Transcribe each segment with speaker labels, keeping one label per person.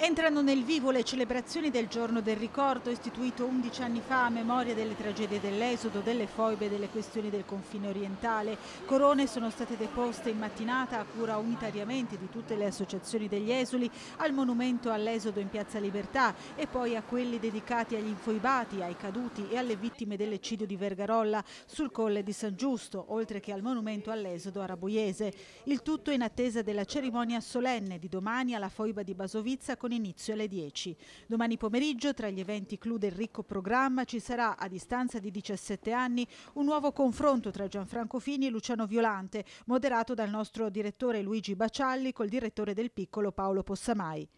Speaker 1: Entrano nel vivo le celebrazioni del giorno del ricordo istituito 11 anni fa a memoria delle tragedie dell'esodo, delle foibe e delle questioni del confine orientale. Corone sono state deposte in mattinata a cura unitariamente di tutte le associazioni degli esuli al monumento all'esodo in Piazza Libertà e poi a quelli dedicati agli infoibati, ai caduti e alle vittime dell'eccidio di Vergarolla sul colle di San Giusto, oltre che al monumento all'esodo araboiese. Il tutto in attesa della cerimonia solenne di domani alla foiba di Basovizza con con inizio alle 10. Domani pomeriggio tra gli eventi clou del ricco programma ci sarà, a distanza di 17 anni, un nuovo confronto tra Gianfranco Fini e Luciano Violante, moderato dal nostro direttore Luigi Bacialli col direttore del piccolo Paolo Possamai.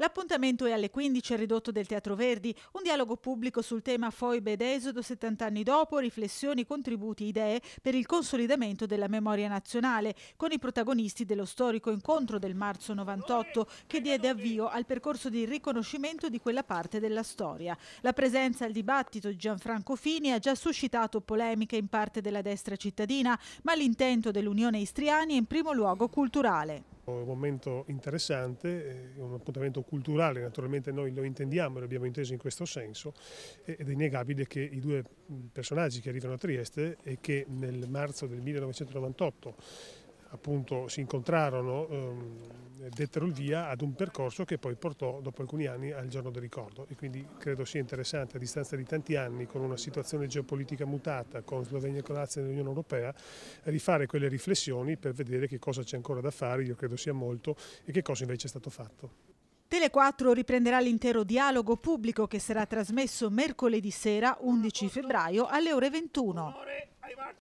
Speaker 1: L'appuntamento è alle 15 ridotto del Teatro Verdi, un dialogo pubblico sul tema foibe ed esodo 70 anni dopo, riflessioni, contributi, idee per il consolidamento della memoria nazionale, con i protagonisti dello storico incontro del marzo 98 che diede avvio al percorso di riconoscimento di quella parte della storia. La presenza al dibattito di Gianfranco Fini ha già suscitato polemiche in parte della destra cittadina, ma l'intento dell'Unione Istriani è in primo luogo culturale
Speaker 2: un momento interessante, eh, un appuntamento culturale, naturalmente noi lo intendiamo e lo abbiamo inteso in questo senso eh, ed è innegabile che i due mm, personaggi che arrivano a Trieste e che nel marzo del 1998 appunto si incontrarono, ehm, dettero il via ad un percorso che poi portò dopo alcuni anni al giorno del ricordo e quindi credo sia interessante a distanza di tanti anni con una situazione geopolitica mutata con Slovenia e Croazia nell'Unione Europea rifare quelle riflessioni per vedere che cosa c'è ancora da fare, io credo sia molto e che cosa invece è stato fatto.
Speaker 1: Tele4 riprenderà l'intero dialogo pubblico che sarà trasmesso mercoledì sera 11 febbraio alle ore 21.